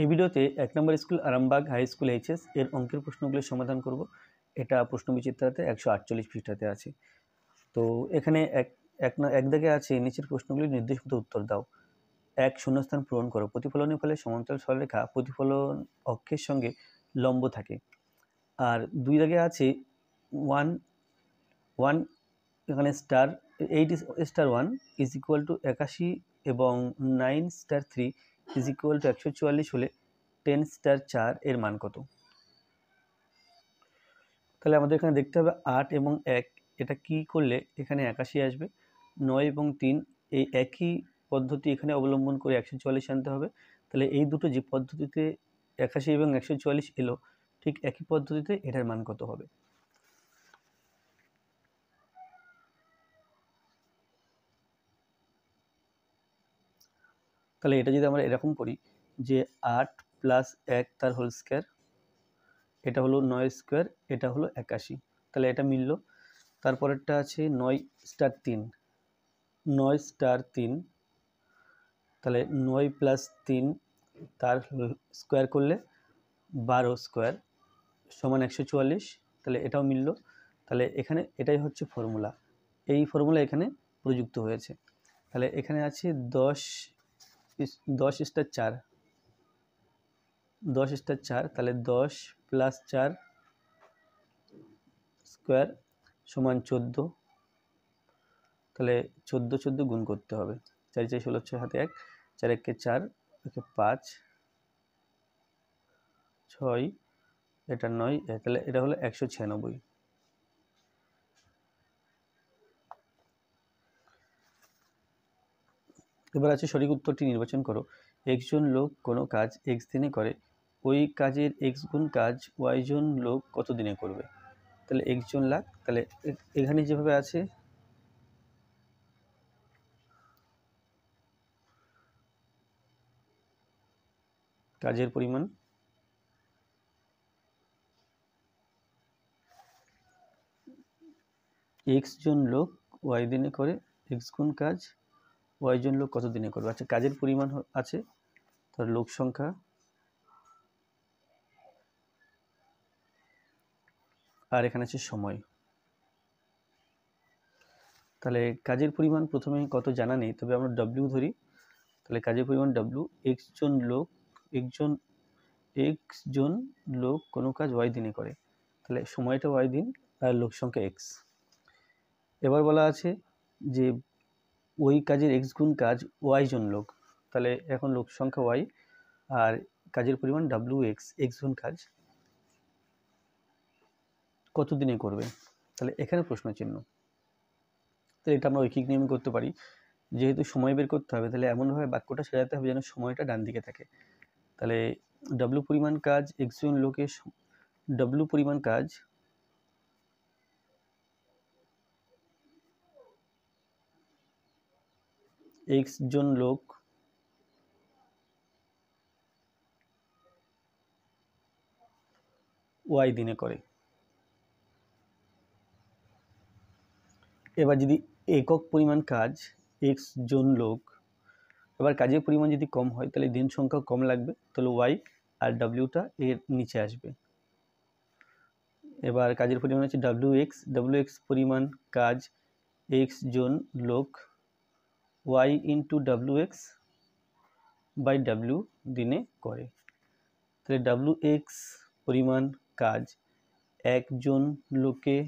এই ভিডিওতে এক number school Arambagh high school HS এর অঙ্কের প্রশ্নগুলির সমাধান করব এটা প্রশ্নবিচিত্রাতে একশো আটচল্লিশ পৃষ্ঠাতে আছে তো এখানে এক এক দাগে আছে নিচের প্রশ্নগুলির নির্দেশিত উত্তর দাও এক শূন্যস্থান পূরণ করো প্রতিফলনের ফলে সমান্তরাল সরলরেখা প্রতিফলন অক্ষের সঙ্গে লম্ব থাকে আর দুই দাগে আছে ওয়ান ওয়ান এখানে star eight star one is equal to একাশি এবং nine star three is equal to একশো চুয়াল্লিশ হলে টেন স্টার চার এর মান কত তাহলে আমাদের এখানে দেখতে হবে আট এবং এক এটা কি করলে এখানে একাশি আসবে নয় এবং তিন এই একই পদ্ধতি এখানে অবলম্বন করে একশো চুয়াল্লিশ আনতে হবে তাহলে এই দুটো যে পদ্ধতিতে একাশি এবং একশো চুয়াল্লিশ এলো ঠিক একই পদ্ধতিতে এটার মান কত হবে তাহলে এটা যদি আমরা এরকম করি যে আট প্লাস এক তার হোল স্কোয়ার এটা হলো নয় স্কোয়ার এটা হলো একাশি তাহলে এটা মিলল তারপরেরটা আছে নয় স্টার তিন নয় স্টার তিন তাহলে নয় প্লাস তিন তার স্কোয়ার করলে বারো স্কোয়ার সমান একশো চুয়াল্লিশ তাহলে এটাও মিলল তাহলে এখানে এটাই হচ্ছে ফর্মুলা এই ফর্মুলা এখানে প্রযুক্ত হয়েছে তাহলে এখানে আছে দশ দশ স্টার চার দশ স্টার চার তাহলে দশ প্লাস চার স্কোয়ার সমান চোদ্দো তাহলে চোদ্দো চোদ্দো গুণ করতে হবে চারি চারি ষোলো ছয় হাতে এক চার একে চার একে পাঁচ ছয় এটা নয় তাহলে এটা হলো একশো ছিয়ানব্বই এবার আছে সঠিক উত্তরটি নির্বাচন করো একজন লোক কোনো কাজ এক্স দিনে করে ওই কাজের এক্স গুণ কাজ জন লোক কত দিনে করবে তাহলে একজন লাখ তাহলে এখানে যেভাবে আছে কাজের পরিমাণ এক্স জন লোক ওয়াই দিনে করে এক্স গুণ কাজ কয়জন লোক কত দিনে করবে আচ্ছা কাজের পরিমাণ আছে তার লোক সংখ্যা আর এখানে আছে সময় তাহলে কাজের পরিমাণ প্রথমে কত জানা নেই তবে আমরা ডব্লিউ ধরি তাহলে কাজের পরিমাণ ডব্লিউ এক্স জন লোক একজন এক্স জন লোক কোনো কাজ ওয়াই দিনে করে তাহলে সময়টা ওয়াই দিন আর লোক সংখ্যা এক্স এবার বলা আছে যে ওই কাজের এক্স গুণ কাজ ওয়াই জন লোক তাহলে এখন লোক সংখ্যা ওয়াই আর কাজের পরিমাণ ডাব্লিউ এক্স এক্স গুণ কাজ কতদিনে করবে তাহলে এখানে প্রশ্ন চিহ্ন তাহলে এটা আমরা ঐকিক নিয়মে করতে পারি যেহেতু সময় বের করতে হবে তাহলে এমনভাবে বাক্যটা সাজাতে হবে যেন সময়টা ডান দিকে থাকে তাহলে ডাব্লু পরিমাণ কাজ এক্স এক্সজন লোকে ডাব্লু পরিমাণ কাজ এক্স জন লোক ওয়াই দিনে করে এবার যদি একক পরিমাণ কাজ এক্স জন লোক এবার কাজের পরিমাণ যদি কম হয় তাহলে দিন সংখ্যা কম লাগবে তাহলে ওয়াই আর ডাব্লিউটা এর নিচে আসবে এবার কাজের পরিমাণ হচ্ছে ডাব্লিউ এক্স ডাব্লিউ এক্স পরিমাণ কাজ এক্স জন লোক Y into W X by W দিনে করে তাহলে ডাব্লু এক্স পরিমাণ কাজ একজন লোকে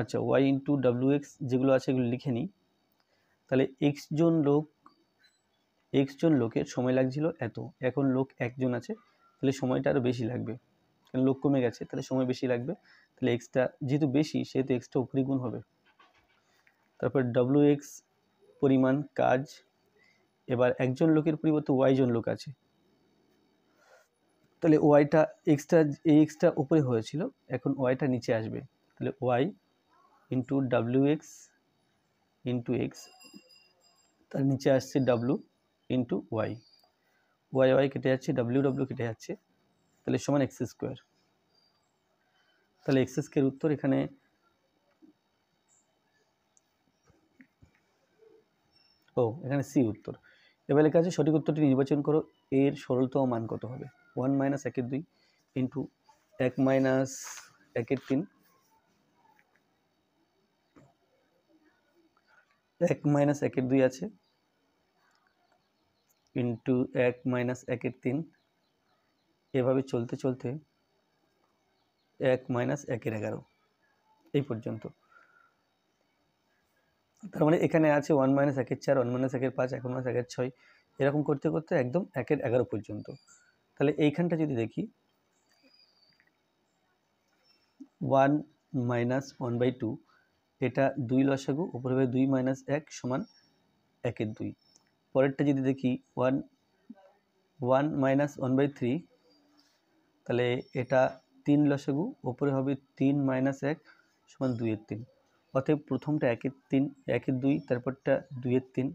আচ্ছা ওয়াই ইন্টু ডাব্লু এক্স যেগুলো আছে এগুলো লিখে নিই তাহলে এক্সজন লোক এক্সজন লোকের সময় লাগছিল এত এখন লোক একজন আছে তাহলে সময়টা আরও বেশি লাগবে কারণ লোক কমে গেছে তাহলে সময় বেশি লাগবে তাহলে এক্সটা যেহেতু বেশি সেহেতু এক্সটা উপরিগুণ হবে তারপর ডাব্লু এক্স পরিমাণ কাজ এবার একজন লোকের পরিবর্তে ওয়াইজন লোক আছে তাহলে ওয়াইটা এক্সট্রা এই এক্সট্রা উপরে হয়েছিল এখন ওয়াইটা নিচে আসবে তাহলে Y into W X into X তার নিচে আসছে W into Y Y Y কেটে যাচ্ছে ডাব্লিউ ডাব্লিউ কেটে যাচ্ছে তাহলে সমান এক্স স্কোয়ার তাহলে এক্স স্কোয়ার উত্তর এখানে ও এখানে সি উত্তর এবার লেখা আছে সঠিক উত্তরটি নির্বাচন করো এর সরলতম মান কত হবে ওয়ান মাইনাস একের দুই ইন্টু এক মাইনাস একের তিন এক মাইনাস একের দুই আছে ইন্টু এক মাইনাস একের তিন এভাবে চলতে চলতে এক মাইনাস একের এগারো এই পর্যন্ত তার মানে এখানে আছে ওয়ান মাইনাস একের চার ওয়ান মাইনাস একের পাঁচ এক মাইনাস একের ছয় এরকম করতে করতে একদম একের এগারো পর্যন্ত তাহলে এইখানটা যদি দেখি one minus one by two এটা দুই লসাগু ওপরে হবে দুই মাইনাস এক সমান একের দুই পরেরটা যদি দেখি one one minus one by three তাহলে এটা তিন লসাগু ওপরে হবে তিন মাইনাস এক সমান দুইয়ের তিন অতএব প্রথমটা একের তিন একের দুই তারপরটা দুইয়ের তিন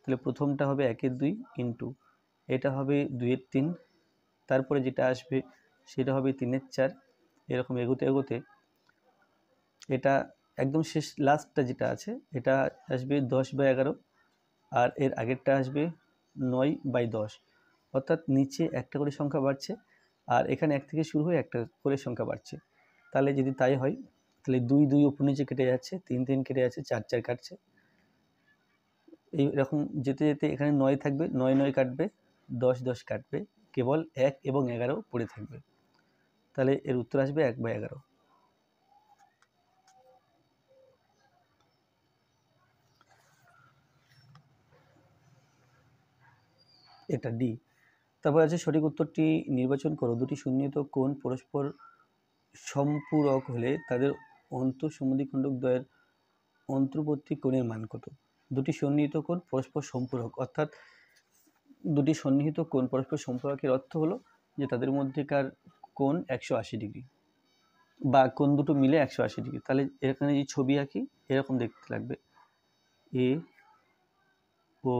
তাহলে প্রথমটা হবে একের দুই ইন্টু এটা হবে দুইয়ের তিন তারপরে যেটা আসবে সেটা হবে তিনের চার এরকম এগোতে এগোতে এটা একদম শেষ লাস্টটা যেটা আছে এটা আসবে দশ বাই এগারো আর এর আগেরটা আসবে নয় বাই দশ অর্থাৎ নিচে একটা করে সংখ্যা বাড়ছে আর এখানে এক থেকে শুরু হয়ে একটা করে সংখ্যা বাড়ছে তাহলে যদি তাই হয় তাহলে দুই দুই উপর নিচে কেটে যাচ্ছে তিন তিন কেটে যাচ্ছে চার চার কাটছে এই রকম যেতে যেতে এখানে নয় থাকবে নয় নয় কাটবে দশ দশ কাটবে কেবল এক এবং এগারো পড়ে থাকবে তাহলে এর উত্তর আসবে এক বা এগারো এটা ডি তারপর আছে সঠিক উত্তরটি নির্বাচন করো দুটি শূন্যিত কোণ পরস্পর সম্পূরক হলে তাদের অন্তঃ খণ্ডক দ্বয়ের অন্তর্বর্তী কোণের মান কত দুটি সন্নিহিত কোণ পরস্পর সম্পূরক অর্থাৎ দুটি সন্নিহিত কোণ পরস্পর সম্পর্কের অর্থ হলো যে তাদের মধ্যেকার কোণ একশো আশি ডিগ্রি বা কোণ দুটো মিলে একশো আশি ডিগ্রি তাহলে এখানে যে ছবি আঁকি এরকম দেখতে লাগবে এ ও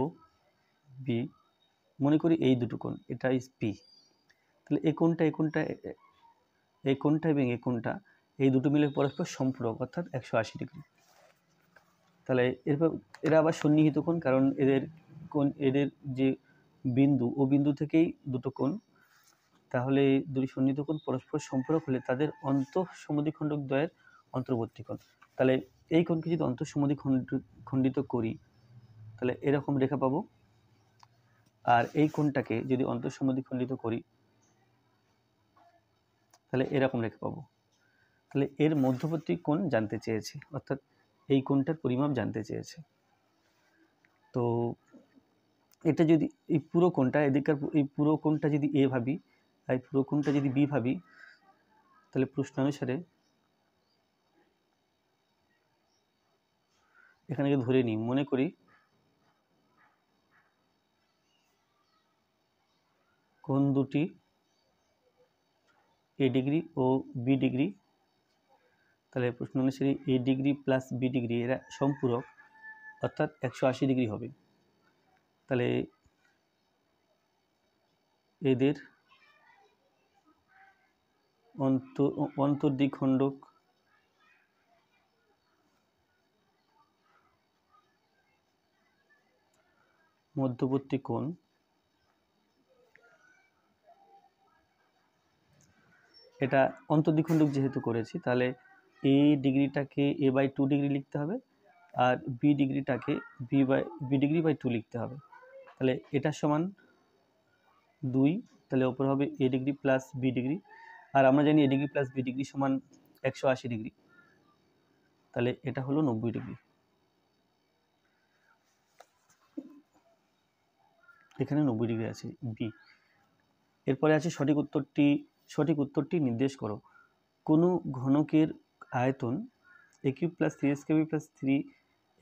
বি মনে করি এই দুটো কোণ এটা ইস পি তাহলে এই কোনটা এ কোনটা এই কোনটা এবং এই কোনটা এই দুটো মিলে পরস্পর সম্পূরক অর্থাৎ একশো আশি ডিগ্রি তাহলে এরপর এরা আবার সন্নিহিত কোণ কারণ এদের কোণ এদের যে বিন্দু ও বিন্দু থেকেই দুটো কোণ তাহলে দুটি সন্নিহিত কোণ পরস্পর সম্পূরক হলে তাদের অন্ত সমুদিখণ্ডক দ্বয়ের অন্তর্বর্তী কোণ তাহলে এই কোণকে যদি অন্ত খণ্ডিত করি তাহলে এরকম রেখা পাবো আর এই কোণটাকে যদি অন্ত খণ্ডিত করি তাহলে এরকম রেখা পাবো তাহলে এর মধ্যবর্তী কোণ জানতে চেয়েছে অর্থাৎ এই কোণটার পরিমাপ জানতে চেয়েছে তো এটা যদি এই পুরো কোণটা এদিককার এই পুরো কোণটা যদি এ ভাবি আর পুরো কোণটা যদি বি ভাবি তাহলে প্রশ্ন অনুসারে এখানে ধরে নিই মনে করি কোন দুটি এ ডিগ্রি ও বি ডিগ্রি তাহলে প্রশ্ন অনুসারে A degree plus B degree এরা সম্পূরক অর্থাৎ একশো আশি ডিগ্রি হবে তাহলে এদের অন্ত অন্তর্দ্বিখণ্ডক মধ্যবর্তী কোণ এটা অন্তর্দ্বিখণ্ডক যেহেতু করেছি তাহলে এ ডিগ্রিটাকে এ বাই টু ডিগ্রি লিখতে হবে আর বি ডিগ্রিটাকে B by B degree by two লিখতে হবে তাহলে এটা সমান দুই তাহলে ওপর হবে A degree plus B degree আর আমরা জানি A degree plus B degree সমান একশো আশি ডিগ্রি তাহলে এটা হলো নব্বই ডিগ্রি এখানে নব্বই ডিগ্রি আছে বি এরপরে আছে সঠিক উত্তরটি সঠিক উত্তরটি নির্দেশ করো কোনো ঘনকের আয়তন A cube plus three S K KB plus three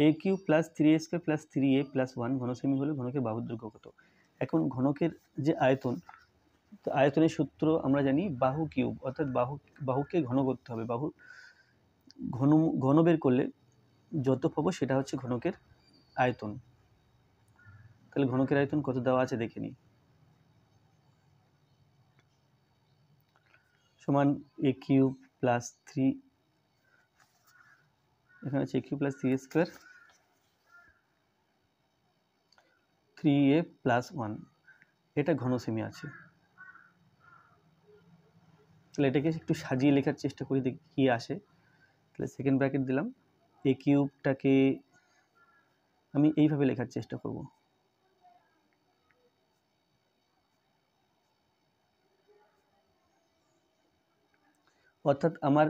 A cube plus three S K plus three A plus one ঘনসেমি হলে ঘনকের বাহুর দৈর্ঘ্য কত এখন ঘনকের যে আয়তন তো আয়তনের সূত্র আমরা জানি বাহু কিউব অর্থাৎ বাহু বাহুকে ঘন করতে হবে বাহু ঘন ঘন বের করলে যত পাবো সেটা হচ্ছে ঘনকের আয়তন তাহলে ঘনকের আয়তন কত দেওয়া আছে দেখে নিই সমান এ কিউব প্লাস থ্রি এখানে আছে cube plus three square three A plus one এটা সেমি আছে তাহলে এটাকে একটু সাজিয়ে লেখার চেষ্টা করি দেখি কী আসে তাহলে সেকেন্ড ব্র্যাকেট দিলাম এ কিউবটাকে আমি এইভাবে লেখার চেষ্টা করব অর্থাৎ আমার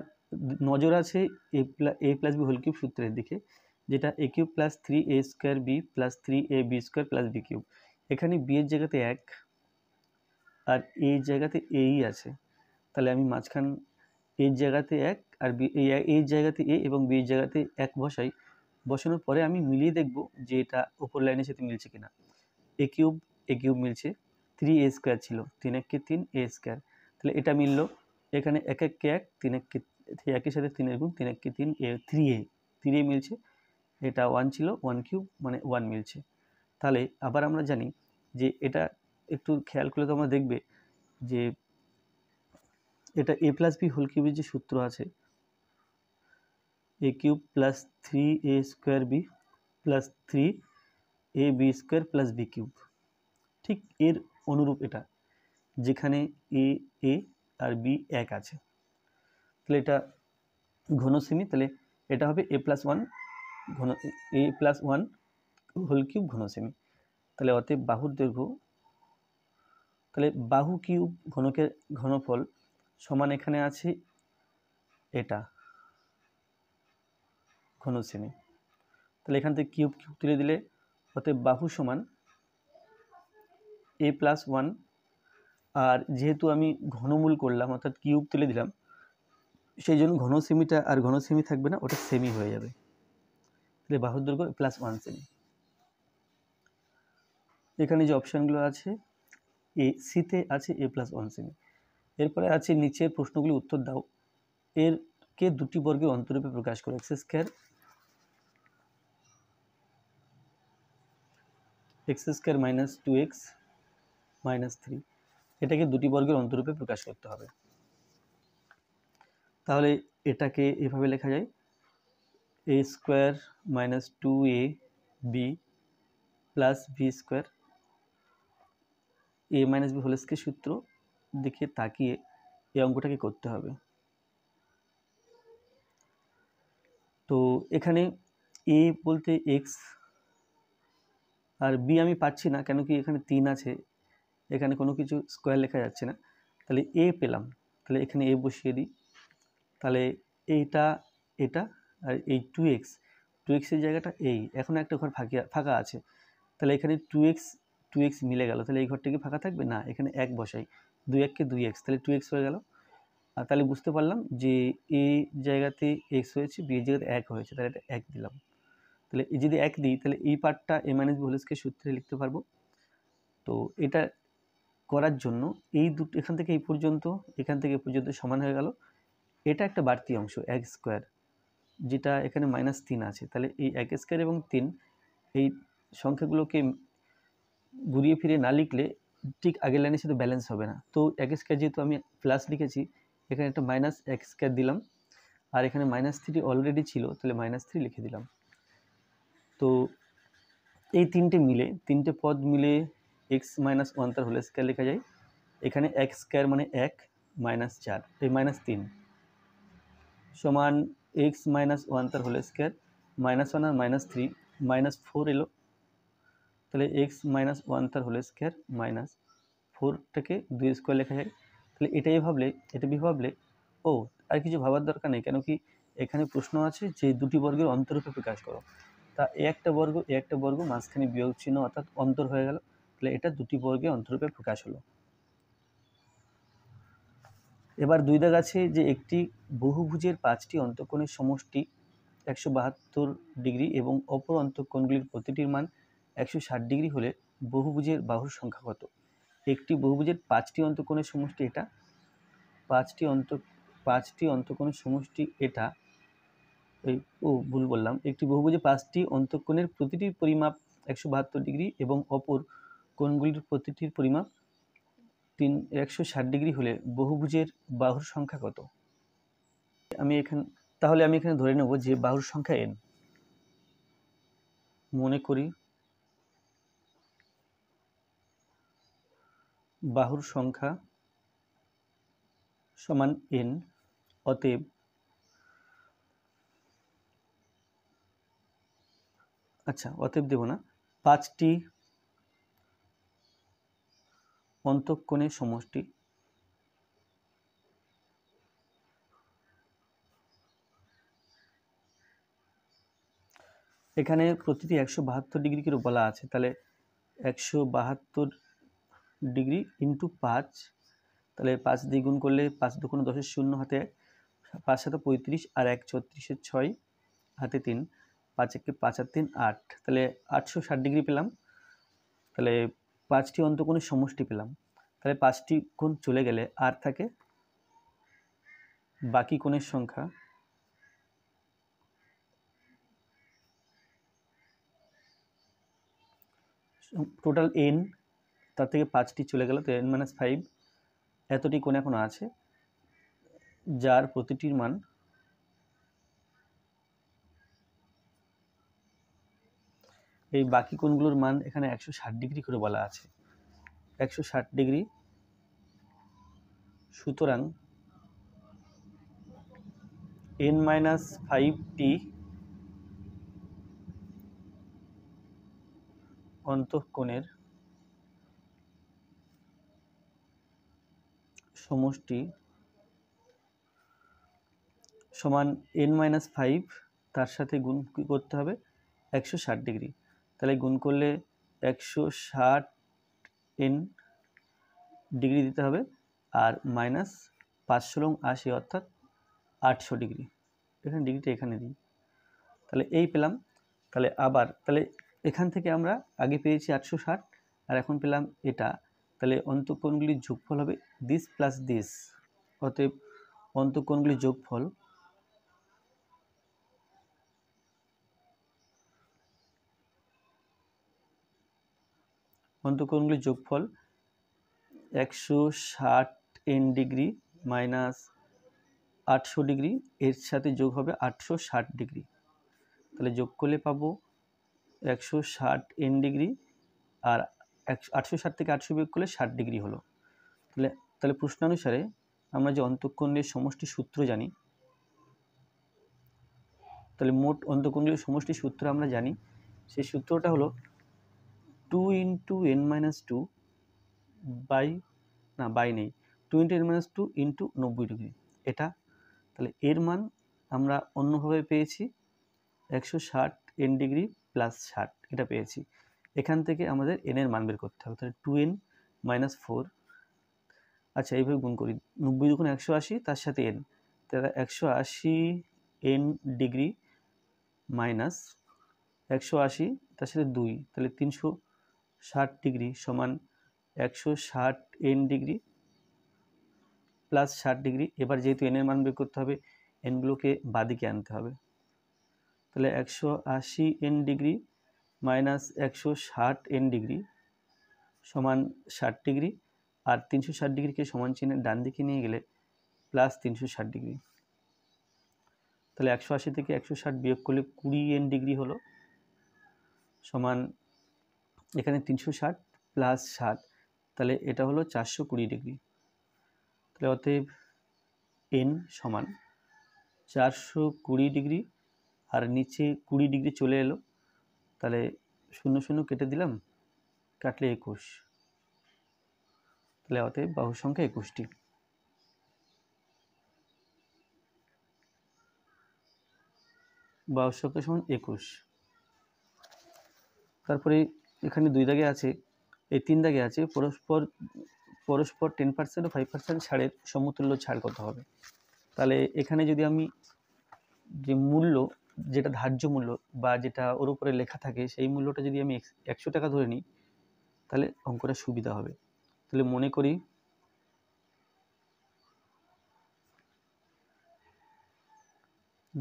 নজর আছে A plus A plus B whole cube সূত্রের দিকে যেটা A cube plus three A square B plus three A B square plus B cube এখানে বি এর জায়গাতে এক আর এই জায়গাতে এই আছে তাহলে আমি মাঝখান এর জায়গাতে এক আর বি এই জায়গাতে এ এবং বি এর জায়গাতে এক বসাই বসানোর পরে আমি মিলিয়ে দেখব যে এটা ওপর লাইনের সাথে মিলছে কিনা এ কিউব এ কিউব মিলছে থ্রি এ স্কোয়ার ছিল তিন এক কে তিন এ স্কোয়ার তাহলে এটা মিললো এখানে এক এক কে এক তিন এক কে থ্রি একের সাথে তিনের গুণ তিন একে তিন এ থ্রি এ থ্রি এ মিলছে এটা ওয়ান ছিল ওয়ান কিউব মানে ওয়ান মিলছে তাহলে আবার আমরা জানি যে এটা একটু খেয়াল করলে তোমরা দেখবে যে এটা এ প্লাস বি হোল কিউবের যে সূত্র আছে A cube plus three A square B plus three A B square plus B cube ঠিক এর অনুরূপ এটা যেখানে এ এ আর বি এক আছে তাহলে এটা ঘন তাহলে এটা হবে এ প্লাস ওয়ান ঘন A plus one whole cube ঘন তাহলে অতএব বাহুর দৈর্ঘ্য তাহলে বাহু কিউব ঘনকের ঘনফল সমান এখানে আছে এটা ঘন তাহলে এখান থেকে কিউব কিউব তুলে দিলে অতএব বাহু সমান এ প্লাস ওয়ান আর যেহেতু আমি ঘনমূল করলাম অর্থাৎ কিউব তুলে দিলাম সেই জন্য ঘন সেমিটা আর ঘন সেমি থাকবে না ওটা সেমি হয়ে যাবে তাহলে বাহুর দৈর্ঘ্য প্লাস ওয়ান সেমি এখানে যে অপশানগুলো আছে এ সিতে আছে এ প্লাস ওয়ান সেমি এরপরে আছে নিচের প্রশ্নগুলি উত্তর দাও এর কে দুটি বর্গে অন্তরূপে প্রকাশ করে X square X square minus two X minus three এটাকে দুটি বর্গের অন্তরূপে প্রকাশ করতে হবে তাহলে এটাকে এভাবে লেখা যায় A square minus two A B plus V square A minus B whole square সূত্র দেখে তাকিয়ে এই অঙ্কটাকে করতে হবে তো এখানে এ বলতে এক্স আর বি আমি পাচ্ছি না কেন কি এখানে তিন আছে এখানে কোনো কিছু স্কোয়ার লেখা যাচ্ছে না তাহলে এ পেলাম তাহলে এখানে এ বসিয়ে দিই তাহলে এইটা এটা আর এই টু এক্স টু এক্সের জায়গাটা এই এখন একটা ঘর ফাঁকি ফাঁকা আছে তাহলে এখানে টু এক্স টু এক্স মিলে গেল তাহলে এই ঘরটা কি ফাঁকা থাকবে না এখানে এক বসাই দুই এককে দুই এক্স তাহলে টু এক্স হয়ে গেল আর তাহলে বুঝতে পারলাম যে এ জায়গাতে এক্স হয়েছে বি এর জায়গাতে এক হয়েছে তাহলে এটা এক দিলাম তাহলে যদি এক দিই তাহলে এই পার্টটা এ মাইনাস বি হোলস্কে সূত্রে লিখতে পারবো তো এটা করার জন্য এই দুটো এখান থেকে এই পর্যন্ত এখান থেকে পর্যন্ত সমান হয়ে গেল এটা একটা বাড়তি অংশ এক স্কোয়ার যেটা এখানে মাইনাস তিন আছে তাহলে এই এক স্কোয়ার এবং তিন এই সংখ্যাগুলোকে ঘুরিয়ে ফিরে না লিখলে ঠিক আগের লাইনের সাথে ব্যালেন্স হবে না তো এক স্কোয়ার যেহেতু আমি প্লাস লিখেছি এখানে একটা মাইনাস এক স্কোয়ার দিলাম আর এখানে মাইনাস থ্রি অলরেডি ছিল তাহলে মাইনাস থ্রি লিখে দিলাম তো এই তিনটে মিলে তিনটে পদ মিলে এক্স মাইনাস ওয়ান তার হোল স্কোয়ার লেখা যায় এখানে এক স্কোয়ার মানে এক মাইনাস চার এই মাইনাস তিন সমান এক্স মাইনাস ওয়ান তার হোল স্কোয়ার মাইনাস ওয়ান আর মাইনাস থ্রি মাইনাস ফোর এলো তাহলে এক্স মাইনাস ওয়ান তার হোল স্কোয়ার মাইনাস ফোরটাকে দুই স্কোয়ার লেখা যায় তাহলে এটাই ভাবলে এটা বি ভাবলে ও আর কিছু ভাবার দরকার নেই কেন কি এখানে প্রশ্ন আছে যে দুটি বর্গের অন্তরূপে প্রকাশ করো তা এ একটা বর্গ এ একটা বর্গ মাঝখানে বিয়োগ চিহ্ন অর্থাৎ অন্তর হয়ে গেল তাহলে এটা দুটি বর্গের অন্তরূপে প্রকাশ হলো এবার দুই দাগ আছে যে একটি বহুভুজের পাঁচটি অন্তঃকোণের সমষ্টি একশো বাহাত্তর ডিগ্রি এবং অপর অন্তঃকোণগুলির প্রতিটির মান একশো ষাট ডিগ্রি হলে বহুভুজের বাহুর সংখ্যা কত একটি বহুভুজের পাঁচটি অন্তঃকোণের সমষ্টি এটা পাঁচটি অন্ত পাঁচটি অন্তঃকোণের সমষ্টি এটা ও ভুল বললাম একটি বহুভুজে পাঁচটি অন্তঃকোণের প্রতিটির পরিমাপ একশো বাহাত্তর ডিগ্রি এবং অপর কোণগুলির প্রতিটির পরিমাপ তিন একশো ষাট ডিগ্রি হলে বহুভুজের বাহুর সংখ্যা কত আমি এখানে তাহলে আমি এখানে ধরে নেব যে বাহুর সংখ্যা এন মনে করি বাহুর সংখ্যা সমান এন অতএব আচ্ছা অতএব দেব না পাঁচটি অন্তঃকোণের সমষ্টি এখানে প্রতিটি একশো বাহাত্তর ডিগ্রি কিরো বলা আছে তাহলে একশো বাহাত্তর ডিগ্রি ইন্টু পাঁচ তাহলে পাঁচ দ্বিগুণ করলে পাঁচ দুগুণ দশের শূন্য হাতে পাঁচ সাথে পঁয়ত্রিশ আর এক ছত্রিশের ছয় হাতে তিন পাঁচ একে পাঁচ আর তিন আট তাহলে আটশো ষাট ডিগ্রি পেলাম তাহলে পাঁচটি অন্তকোণের সমষ্টি পেলাম তাহলে পাঁচটি কোণ চলে গেলে আর থাকে বাকি কোণের সংখ্যা টোটাল এন তার থেকে পাঁচটি চলে গেল তো এন মাইনাস ফাইভ এতটি কোণ এখন আছে যার প্রতিটির মান এই বাকি কোণগুলোর মান এখানে একশো ডিগ্রি করে বলা আছে একশো ডিগ্রি সুতরাং এন মাইনাস ফাইভ টি অন্তঃকোণের সমষ্টি সমান এন মাইনাস ফাইভ তার সাথে গুণ করতে হবে একশো ডিগ্রি তাহলে গুণ করলে একশো ষাট এন ডিগ্রি দিতে হবে আর মাইনাস পাঁচশো লং আশি অর্থাৎ আটশো ডিগ্রি এখানে ডিগ্রিটা এখানে দিই তাহলে এই পেলাম তাহলে আবার তাহলে এখান থেকে আমরা আগে পেয়েছি আটশো ষাট আর এখন পেলাম এটা তাহলে অন্তঃকোণগুলির যোগফল হবে দিস প্লাস দিস অতএব অন্তঃকোণগুলির যোগফল অন্তঃকোণগুলির যোগফল একশো ষাট এন ডিগ্রি মাইনাস আটশো ডিগ্রি এর সাথে যোগ হবে আটশো ষাট ডিগ্রি তাহলে যোগ করলে পাবো একশো ষাট এন ডিগ্রি আর একশো আটশো ষাট থেকে আটশো বিয়োগ করলে ষাট ডিগ্রি হলো তাহলে তাহলে প্রশ্নানুসারে আমরা যে অন্তঃকোণের সমষ্টি সূত্র জানি তাহলে মোট অন্তঃকোণগুলির সমষ্টি সূত্র আমরা জানি সেই সূত্রটা হলো two into N minus two by না বাই নেই two into N minus two into নব্বই ডিগ্রি এটা তাহলে এর মান আমরা অন্যভাবে পেয়েছি একশো ষাট এন ডিগ্রি প্লাস ষাট এটা পেয়েছি এখান থেকে আমাদের এনের মান বের করতে হবে তাহলে টু এন মাইনাস ফোর আচ্ছা এইভাবে গুণ করি নব্বই যখন একশো আশি তার সাথে এন তাহলে একশো আশি এন ডিগ্রি মাইনাস একশো আশি তার সাথে দুই তাহলে তিনশো ষাট ডিগ্রি সমান একশো ষাট এন ডিগ্রি প্লাস ষাট ডিগ্রি এবার যেহেতু এনের মান বের করতে হবে এনগুলোকে বাদিকে আনতে হবে তাহলে একশো আশি এন ডিগ্রি মাইনাস একশো ষাট এন ডিগ্রি সমান ষাট ডিগ্রি আর তিনশো ষাট ডিগ্রিকে সমান চিহ্নের ডান দিকে নিয়ে গেলে প্লাস তিনশো ষাট ডিগ্রি তাহলে একশো আশি থেকে একশো ষাট বিয়োগ করলে কুড়ি এন ডিগ্রি হলো সমান এখানে তিনশো ষাট প্লাস ষাট তাহলে এটা হলো চারশো কুড়ি ডিগ্রি তাহলে অতএব এন সমান চারশো কুড়ি ডিগ্রি আর নিচে কুড়ি ডিগ্রি চলে এলো তাহলে শূন্য শূন্য কেটে দিলাম কাটলে একুশ তাহলে অতএব বাহু সংখ্যা একুশটি বাহু সংখ্যা সমান একুশ তারপরে এখানে দুই দাগে আছে এই তিন দাগে আছে পরস্পর পরস্পর টেন পার্সেন্ট ও ফাইভ পার্সেন্ট ছাড়ের সমতুল্য ছাড় কত হবে তাহলে এখানে যদি আমি যে মূল্য যেটা ধার্য মূল্য বা যেটা ওর উপরে লেখা থাকে সেই মূল্যটা যদি আমি একশো টাকা ধরে নিই তাহলে অঙ্কটা সুবিধা হবে তাহলে মনে করি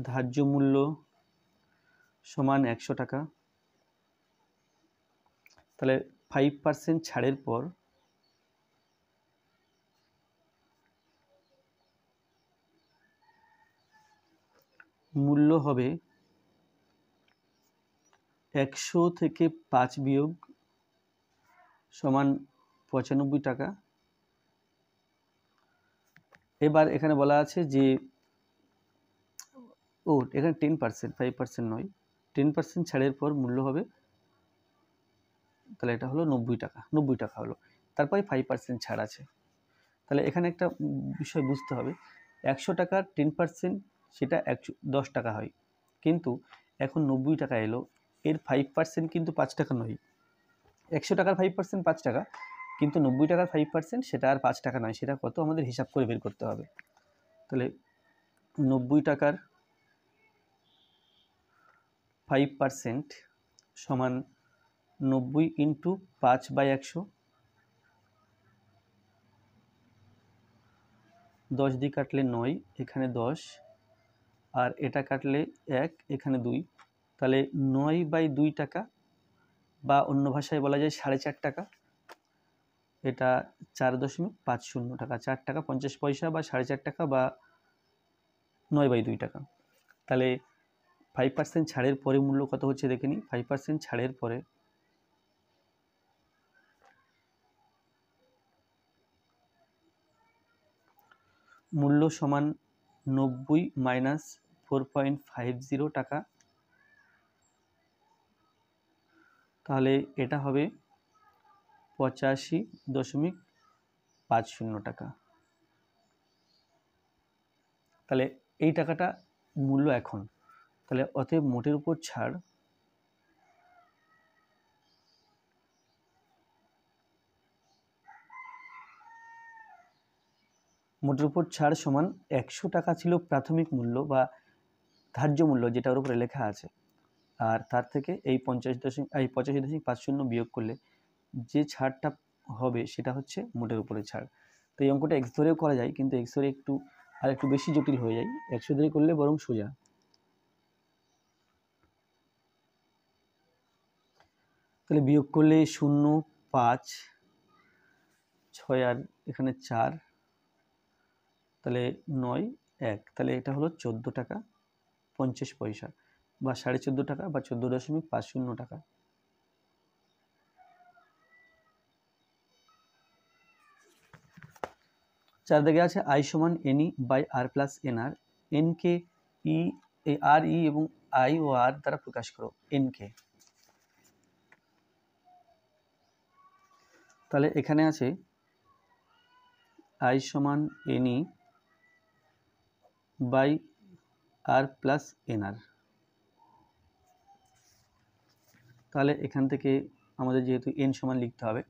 ধার্য মূল্য সমান একশো টাকা তাহলে ফাইভ পার্সেন্ট ছাড়ের পর মূল্য হবে একশো থেকে পাঁচ বিয়োগ সমান পঁচানব্বই টাকা এবার এখানে বলা আছে যে ও এখানে টেন পার্সেন্ট ফাইভ পার্সেন্ট নয় টেন পার্সেন্ট ছাড়ের পর মূল্য হবে তাহলে এটা হলো নব্বই টাকা নব্বই টাকা হলো তারপরে ফাইভ পার্সেন্ট ছাড় আছে তাহলে এখানে একটা বিষয় বুঝতে হবে একশো টাকার টেন পার্সেন্ট সেটা একশো দশ টাকা হয় কিন্তু এখন নব্বই টাকা এলো এর ফাইভ পার্সেন্ট কিন্তু পাঁচ টাকা নয় একশো টাকার ফাইভ পার্সেন্ট পাঁচ টাকা কিন্তু নব্বই টাকার ফাইভ পার্সেন্ট সেটা আর পাঁচ টাকা নয় সেটা কত আমাদের হিসাব করে বের করতে হবে তাহলে নব্বই টাকার ফাইভ পার্সেন্ট সমান নব্বই ইন্টু পাঁচ বাই একশো দশ দিয়ে কাটলে নয় এখানে দশ আর এটা কাটলে এক এখানে দুই তাহলে নয় বাই দুই টাকা বা অন্য ভাষায় বলা যায় সাড়ে চার টাকা এটা চার দশমিক পাঁচ শূন্য টাকা চার টাকা পঞ্চাশ পয়সা বা সাড়ে চার টাকা বা নয় বাই দুই টাকা তাহলে ফাইভ পার্সেন্ট ছাড়ের পরে মূল্য কত হচ্ছে দেখে নিই ফাইভ পার্সেন্ট ছাড়ের পরে মূল্য সমান নব্বই minus four point five zero টাকা তাহলে এটা হবে পঁচাশি দশমিক পাঁচ শূন্য টাকা তাহলে এই টাকাটা মূল্য এখন তাহলে অতএব মোটের উপর ছাড় মোটের উপর ছাড় সমান একশো টাকা ছিল প্রাথমিক মূল্য বা ধার্য মূল্য ওর উপরে লেখা আছে আর তার থেকে এই পঞ্চাশ দশমিক এই পঁচাশি দশমিক পাঁচ শূন্য বিয়োগ করলে যে ছাড়টা হবে সেটা হচ্ছে মোটের উপরে ছাড় তো এই অঙ্কটা এক্স ধরেও করা যায় কিন্তু এক্স ধরে একটু আর একটু বেশি জটিল হয়ে যায় একশো ধরে করলে বরং সোজা তাহলে বিয়োগ করলে শূন্য পাঁচ ছয় আর এখানে চার তাহলে নয় এক তাহলে এটা হলো চোদ্দো টাকা পঞ্চাশ পয়সা বা সাড়ে চোদ্দো টাকা বা চোদ্দো দশমিক পাঁচ শূন্য টাকা চার দিকে আছে আই সমান NE by R plus N R N K E R E এবং আই ও আর দ্বারা প্রকাশ করো এন কে তাহলে এখানে আছে আই সমান NE by R plus NR তাহলে এখান থেকে আমাদের যেহেতু এন সমান লিখতে হবে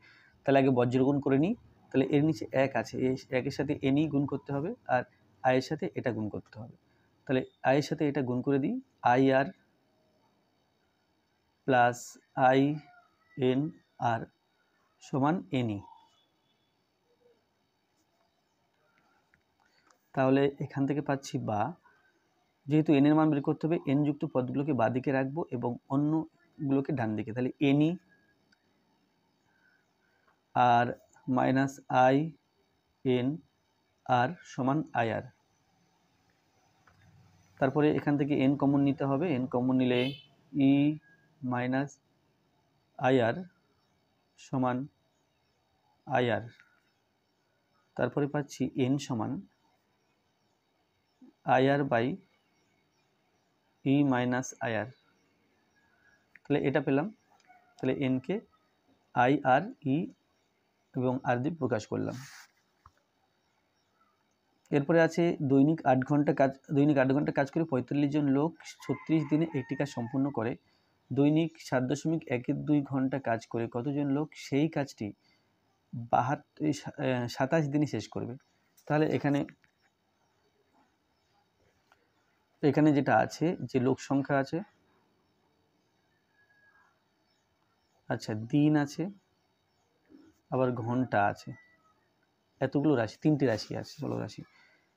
তাহলে আগে বজ্র গুণ করে নিই তাহলে এর নিচে এক আছে একের সাথে এনই গুণ করতে হবে আর আয়ের সাথে এটা গুণ করতে হবে তাহলে আয়ের সাথে এটা গুণ করে দিই I R plus I N R সমান এনই তাহলে এখান থেকে পাচ্ছি বা যেহেতু এনের মান বের করতে হবে এন যুক্ত পদগুলোকে দিকে রাখবো এবং অন্যগুলোকে ডান দিকে তাহলে NE R minus I N R সমান আয়ার তারপরে এখান থেকে এন কমন নিতে হবে এন কমন নিলে ই মাইনাস আর সমান আয়ার তারপরে পাচ্ছি এন সমান IR by E minus IR তাহলে এটা পেলাম তাহলে এনকে আই আর ই এবং আর দিয়ে প্রকাশ করলাম এরপরে আছে দৈনিক আট ঘন্টা কাজ দৈনিক আট ঘন্টা কাজ করে পঁয়তাল্লিশ জন লোক ছত্রিশ দিনে একটি কাজ সম্পূর্ণ করে দৈনিক সাত দশমিক একের দুই ঘন্টা কাজ করে কতজন লোক সেই কাজটি বাহাত্তর সাতাশ দিনে শেষ করবে তাহলে এখানে তো এখানে যেটা আছে যে লোক সংখ্যা আছে আচ্ছা দিন আছে আবার ঘন্টা আছে এতগুলো রাশি তিনটি রাশি আছে ষোলো রাশি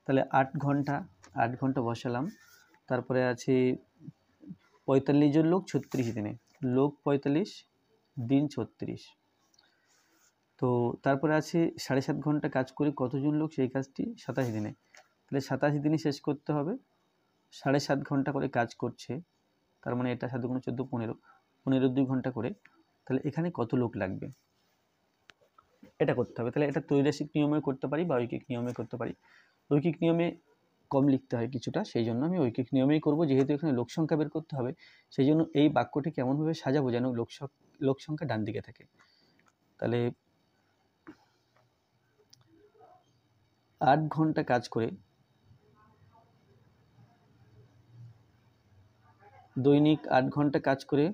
তাহলে আট ঘন্টা আট ঘন্টা বসালাম তারপরে আছে পঁয়তাল্লিশ জন লোক ছত্রিশ দিনে লোক পঁয়তাল্লিশ দিন ছত্রিশ তো তারপরে আছে সাড়ে সাত ঘন্টা কাজ করে কতজন লোক সেই কাজটি সাতাশ দিনে তাহলে সাতাশ দিনে শেষ করতে হবে সাড়ে সাত ঘন্টা করে কাজ করছে তার মানে এটা সাত ঘন্টা চোদ্দো পনেরো পনেরো দুই ঘন্টা করে তাহলে এখানে কত লোক লাগবে এটা করতে হবে তাহলে এটা ত্রৈরাসিক নিয়মে করতে পারি বা ঐকিক নিয়মে করতে পারি ঐকিক নিয়মে কম লিখতে হয় কিছুটা সেই জন্য আমি ঐকিক নিয়মেই করব যেহেতু এখানে লোক সংখ্যা বের করতে হবে সেই জন্য এই বাক্যটি কেমনভাবে সাজাবো যেন লোক লোক সংখ্যা ডান দিকে থাকে তাহলে আট ঘন্টা কাজ করে দৈনিক আট ঘন্টা কাজ করে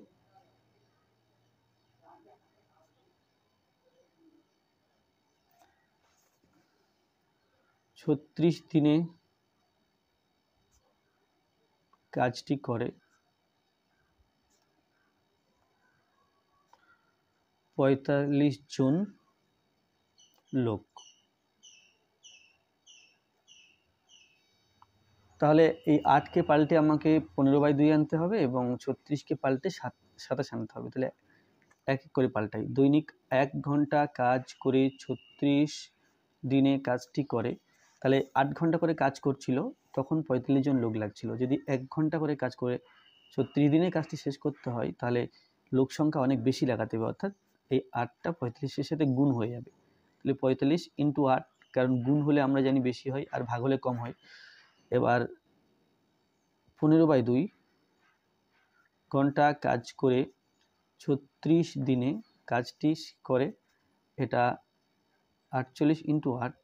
ছত্রিশ দিনে কাজটি করে পঁয়তাল্লিশ জন লোক তাহলে এই আটকে পাল্টে আমাকে পনেরো বাই দুই আনতে হবে এবং ছত্রিশকে পাল্টে সাত সাতাশ আনতে হবে তাহলে এক এক করে পাল্টাই দৈনিক এক ঘন্টা কাজ করে ছত্রিশ দিনে কাজটি করে তাহলে আট ঘন্টা করে কাজ করছিল তখন পঁয়তাল্লিশ জন লোক লাগছিল যদি এক ঘন্টা করে কাজ করে ছত্রিশ দিনে কাজটি শেষ করতে হয় তাহলে লোক সংখ্যা অনেক বেশি লাগাতে হবে অর্থাৎ এই আটটা পঁয়তাল্লিশের সাথে গুণ হয়ে যাবে তাহলে পঁয়তাল্লিশ ইন্টু আট কারণ গুণ হলে আমরা জানি বেশি হয় আর ভাগ হলে কম হয় এবার পনেরো বাই দুই ঘন্টা কাজ করে ছত্রিশ দিনে কাজটি করে এটা আটচল্লিশ ইন্টু আট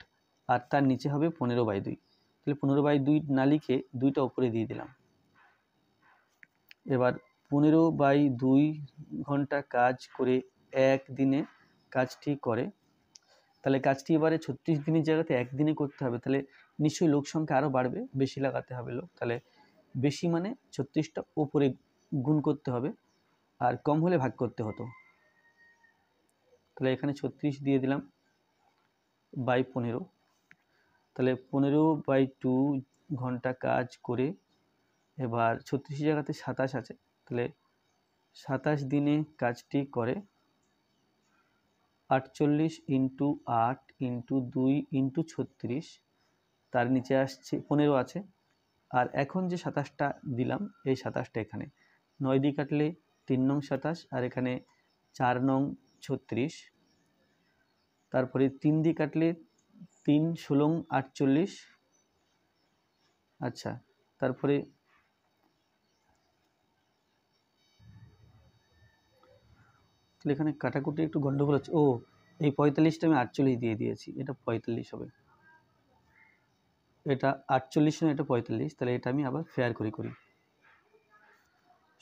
আর তার নিচে হবে পনেরো বাই দুই তাহলে পনেরো বাই দুই না লিখে দুইটা উপরে দিয়ে দিলাম এবার পনেরো বাই দুই ঘন্টা কাজ করে এক দিনে কাজটি করে তাহলে কাজটি এবারে ছত্রিশ দিনের জায়গাতে একদিনে করতে হবে তাহলে নিশ্চয়ই লোক সংখ্যা আরও বাড়বে বেশি লাগাতে হবে লোক তাহলে বেশি মানে ছত্রিশটা ওপরে গুণ করতে হবে আর কম হলে ভাগ করতে হতো তাহলে এখানে ছত্রিশ দিয়ে দিলাম বাই পনেরো তাহলে পনেরো বাই টু ঘন্টা কাজ করে এবার ছত্রিশ জায়গাতে সাতাশ আছে তাহলে সাতাশ দিনে কাজটি করে আটচল্লিশ ইন্টু আট ইন্টু দুই ইন্টু ছত্রিশ তার নিচে আসছে পনেরো আছে আর এখন যে সাতাশটা দিলাম এই সাতাশটা এখানে নয় দিয়ে কাটলে তিন নং সাতাশ আর এখানে চার নং ছত্রিশ তারপরে তিন দিয়ে কাটলে তিন ষোলং আটচল্লিশ আচ্ছা তারপরে এখানে কাটাকুটি একটু গণ্ডগোল আছে ও এই পঁয়তাল্লিশটা আমি আটচল্লিশ দিয়ে দিয়েছি এটা পঁয়তাল্লিশ হবে এটা আটচল্লিশ নয় এটা পঁয়তাল্লিশ তাহলে এটা আমি আবার ফেয়ার করি করি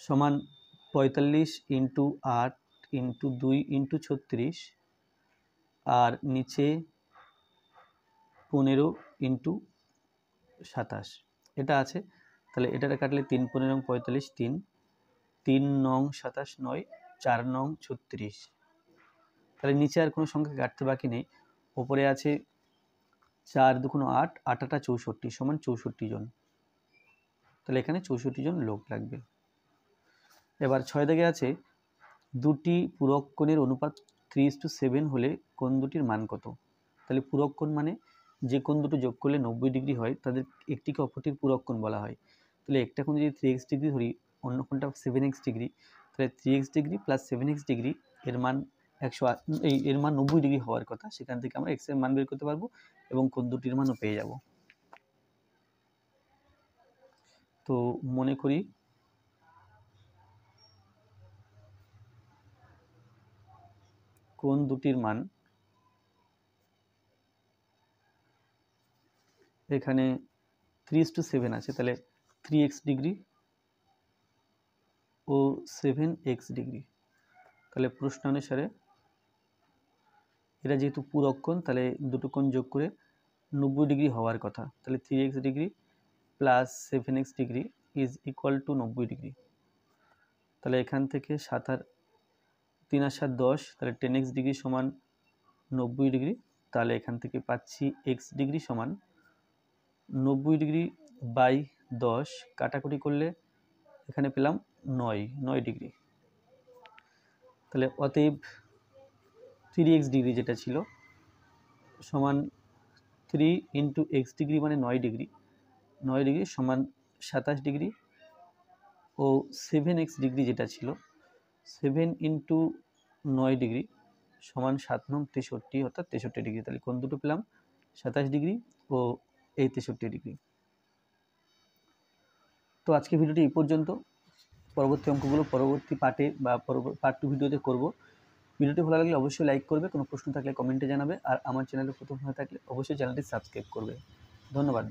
সমান পঁয়তাল্লিশ ইন্টু আট ইন্টু দুই ইন্টু ছত্রিশ আর নিচে পনেরো ইন্টু সাতাশ এটা আছে তাহলে এটাটা কাটলে তিন পনেরো পঁয়তাল্লিশ তিন তিন নং সাতাশ নয় চার নং ছত্রিশ তাহলে নিচে আর কোনো সংখ্যা কাটতে বাকি নেই ওপরে আছে চার দুগুণ আট আটাটা চৌষট্টি সমান চৌষট্টি জন তাহলে এখানে চৌষট্টি জন লোক লাগবে এবার ছয় দাগে আছে দুটি কোণের অনুপাত থ্রি টু সেভেন হলে কোন দুটির মান কত তাহলে কোণ মানে যে কোন দুটো যোগ করলে নব্বই ডিগ্রি হয় তাদের একটিকে অপরটির কোণ বলা হয় তাহলে একটা কোন যদি থ্রি এক্স ডিগ্রি ধরি অন্য কোনটা সেভেন এক্স ডিগ্রি তাহলে three X degree plus seven X degree এর মান একশো এই এর মান নব্বই ডিগ্রি হওয়ার কথা সেখান থেকে আমরা এক্স এর মান বের করতে পারবো এবং কোন দুটির মানও পেয়ে যাব তো মনে করি কোন দুটির মান এখানে থ্রি টু সেভেন আছে তাহলে থ্রি এক্স ডিগ্রি ও সেভেন এক্স ডিগ্রি তাহলে প্রশ্ন অনুসারে এরা যেহেতু পুরক্ষণ তাহলে দুটো কোণ যোগ করে নব্বই ডিগ্রি হওয়ার কথা তাহলে three X degree plus seven X degree is equal to নব্বই ডিগ্রি তাহলে এখান থেকে সাত আর তিন আর সাত দশ তাহলে টেন এক্স ডিগ্রি সমান নব্বই ডিগ্রি তাহলে এখান থেকে পাচ্ছি এক্স ডিগ্রি সমান নব্বই ডিগ্রি বাই দশ কাটাকুটি করলে এখানে পেলাম নয় নয় ডিগ্রি তাহলে অতএব থ্রি এক্স ডিগ্রি যেটা ছিল সমান থ্রি ইন্টু এক্স ডিগ্রি মানে নয় ডিগ্রি নয় ডিগ্রি সমান সাতাশ ডিগ্রি ও সেভেন এক্স ডিগ্রি যেটা ছিল সেভেন ইন্টু নয় ডিগ্রি সমান সাত নং তেষট্টি অর্থাৎ তেষট্টি ডিগ্রি তাহলে কোন দুটো পেলাম সাতাশ ডিগ্রি ও এই তেষট্টি ডিগ্রি তো আজকে ভিডিওটি এই পর্যন্ত পরবর্তী অঙ্কগুলো পরবর্তী পার্টে বা পার্ট টু ভিডিওতে করব ভিডিওটি ভালো লাগলে অবশ্যই লাইক করবে কোনো প্রশ্ন থাকলে কমেন্টে জানাবে আর আমার চ্যানেলে প্রথম হয়ে থাকলে অবশ্যই চ্যানেলটি সাবস্ক্রাইব করবে ধন্যবাদ